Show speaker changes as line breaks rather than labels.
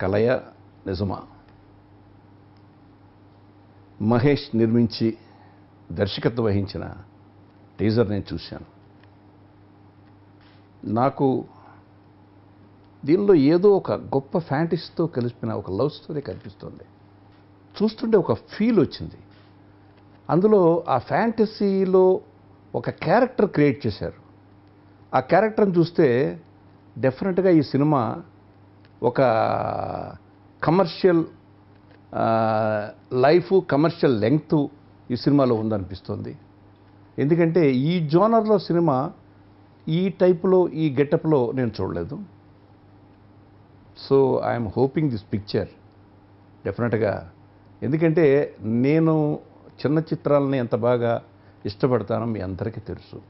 కలయ నిజమా మహేష్ నిర్మించి దర్శకత్వం వహించిన టీజర్ నేను చూశాను నాకు దీనిలో ఏదో ఒక గొప్ప ఫ్యాంటసీతో కలిసిన ఒక లవ్ స్టోరీ కనిపిస్తుంది చూస్తుంటే ఒక ఫీల్ వచ్చింది అందులో ఆ ఫ్యాంటసీలో ఒక క్యారెక్టర్ క్రియేట్ చేశారు ఆ క్యారెక్టర్ని చూస్తే డెఫినెట్గా ఈ సినిమా ఒక కమర్షియల్ లైఫ్ కమర్షియల్ లెంగ్త్ ఈ సినిమాలో ఉందనిపిస్తుంది ఎందుకంటే ఈ జోనర్లో సినిమా ఈ టైప్లో ఈ గెటప్లో నేను చూడలేదు so I'm hoping this picture డెఫినెట్గా ఎందుకంటే నేను చిన్న చిత్రాలని ఎంత బాగా ఇష్టపడతానో మీ అందరికీ తెలుసు